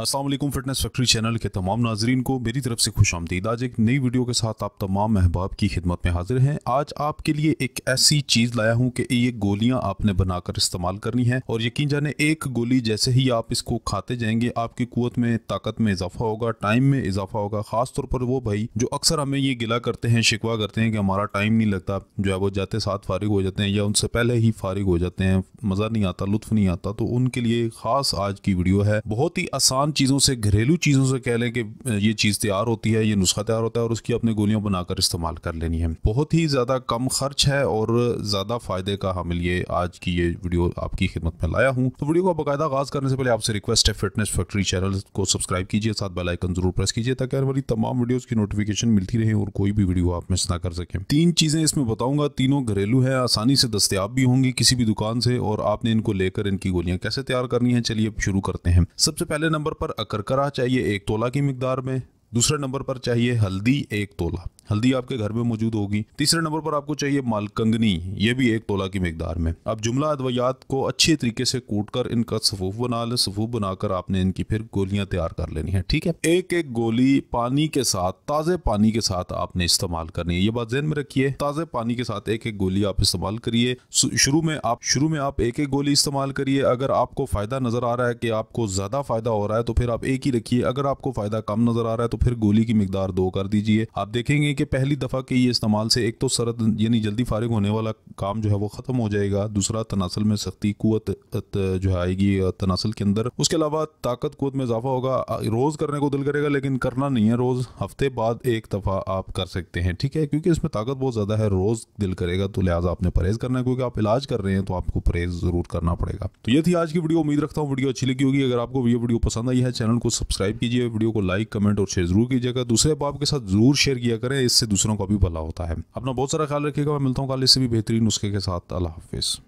Aslam fitness factory channel के तमाम नाजरन को मेरी तरफ से खुश आमदीद आज एक नई वीडियो के साथ आप तमाम महबाब की खिदमत में हाजिर हैं आज आपके लिए एक ऐसी चीज़ लाया हूँ कि ये गोलियाँ आपने बनाकर इस्तेमाल करनी है और यकीन जाने एक गोली जैसे ही आप इसको खाते जाएंगे आपकी कुत में ताकत में इजाफा होगा टाइम में इजाफा होगा ख़ास तौर पर वो भाई जो अक्सर हमें ये गिला करते हैं शिकवा करते हैं कि हमारा टाइम नहीं लगता जो है वो जाते साथ फारिग हो जाते हैं या उनसे पहले ही फारिग हो जाते हैं मज़ा नहीं आता लुत्फ नहीं आता तो उनके लिए ख़ास आज की वीडियो है बहुत ही आसान आसान चीज़ों से घरेलू चीज़ों से कह लें कि ये चीज़ तैयार होती है ये नुस्खा तैयार होता है और उसकी अपने गोलियाँ बनाकर इस्तेमाल कर लेनी है बहुत ही ज़्यादा कम खर्च है और ज़्यादा फ़ायदे का हमें ये आज की ये वीडियो आपकी खिदमत में लाया हूँ तो वीडियो का बाकायदा आगाज़ करने से पहले आपसे रिक्वेस्ट है फिटनेस फैक्ट्री चैनल को सब्सक्राइब कीजिए साथ बेलाइकन जरूर प्रेस कीजिए ताकि हमारी तमाम वीडियोज़ की नोटिफिकेशन मिलती रहे और कोई भी वीडियो आप मिस ना कर सकें तीन चीज़ें इसमें बताऊँगा तीनों घरेलू हैं आसानी से दस्तियाब भी होंगी किसी भी दुकान से और आपने इनको लेकर इनकी गोलियाँ कैसे तैयार करनी है चलिए शुरू करते हैं सबसे पहले नंबर नंबर पर अकरकरा चाहिए एक तोला की मकदार में दूसरे नंबर पर चाहिए हल्दी एक तोला हल्दी आपके घर में मौजूद होगी तीसरे नंबर पर आपको चाहिए मालकंगनी ये भी एक तोला की मकदार में अब जुमला अदवियात को अच्छे तरीके से कूट कर इनका सफूफ बना ले सफूफ बनाकर आपने इनकी फिर गोलियां तैयार कर लेनी है ठीक है एक एक गोली पानी के साथ ताजे पानी के साथ आपने इस्तेमाल करनी है ये बात जहन में रखिए ताजे पानी के साथ एक एक गोली आप इस्तेमाल करिए शुरू में आप शुरू में आप एक एक गोली इस्तेमाल करिए अगर आपको फायदा नजर आ रहा है कि आपको ज्यादा फायदा हो रहा है तो फिर आप एक ही रखिए अगर आपको फायदा कम नजर आ रहा है तो फिर गोली की मकदार दो कर दीजिए आप देखेंगे हैं कि पहली दफ़ा के ये इस्तेमाल से एक तो सरद यानी जल्दी फारिग होने वाला काम जो है वो ख़त्म हो जाएगा दूसरा तनासल में सख्ती कुत जो है आएगी तनासल के अंदर उसके अलावा ताकत कुत में इजाफा होगा रोज़ करने को दिल करेगा लेकिन करना नहीं है रोज़ हफ्ते बाद एक दफ़ा आप कर सकते हैं ठीक है क्योंकि इसमें ताकत बहुत ज़्यादा है रोज़ दिल करेगा तो लिहाजा आपने परहेज़ करना है क्योंकि आप इलाज कर रहे हैं तो आपको परहेज़ ज़रूर करना पड़ेगा तो ये थी आज की वीडियो उम्मीद रखता हूँ वीडियो अच्छी लगी होगी अगर आपको ये वीडियो पसंद आई है चैनल को सब्सक्राइब कीजिए वीडियो को लाइक कमेंट और शेयर जरूर कीजिएगा दूसरे बाप के साथ ज़रूर शेयर किया करें इससे दूसरों को भी भला होता है अपना बहुत सारा ख्याल रखिएगा मैं मिलता हूँ कल इससे भी बेहतरीन नुस्खे के साथ अल्लाह हाफिज़